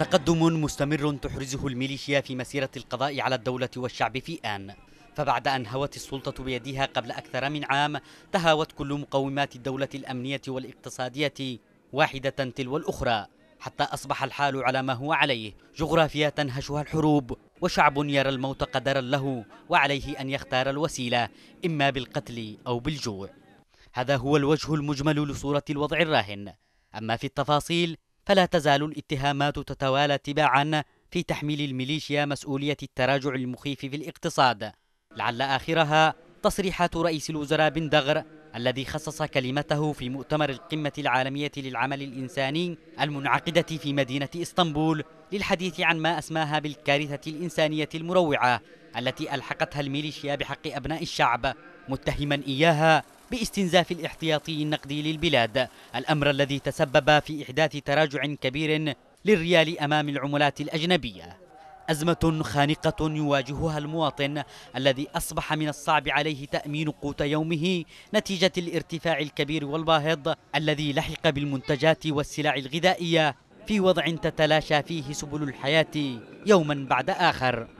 تقدم مستمر تحرزه الميليشيا في مسيرة القضاء على الدولة والشعب في آن فبعد أن هوت السلطة بيدها قبل أكثر من عام تهاوت كل مقومات الدولة الأمنية والاقتصادية واحدة تلو الأخرى حتى أصبح الحال على ما هو عليه جغرافيا تنهشها الحروب وشعب يرى الموت قدرا له وعليه أن يختار الوسيلة إما بالقتل أو بالجوع هذا هو الوجه المجمل لصورة الوضع الراهن أما في التفاصيل فلا تزال الاتهامات تتوالى تباعا في تحميل الميليشيا مسؤولية التراجع المخيف في الاقتصاد لعل آخرها تصريحات رئيس الوزراء بن دغر الذي خصص كلمته في مؤتمر القمة العالمية للعمل الإنساني المنعقدة في مدينة إسطنبول للحديث عن ما أسماها بالكارثة الإنسانية المروعة التي ألحقتها الميليشيا بحق أبناء الشعب متهما إياها باستنزاف الاحتياطي النقدي للبلاد الأمر الذي تسبب في إحداث تراجع كبير للريال أمام العملات الأجنبية أزمة خانقة يواجهها المواطن الذي أصبح من الصعب عليه تأمين قوت يومه نتيجة الارتفاع الكبير والباهظ الذي لحق بالمنتجات والسلع الغذائية في وضع تتلاشى فيه سبل الحياة يوما بعد آخر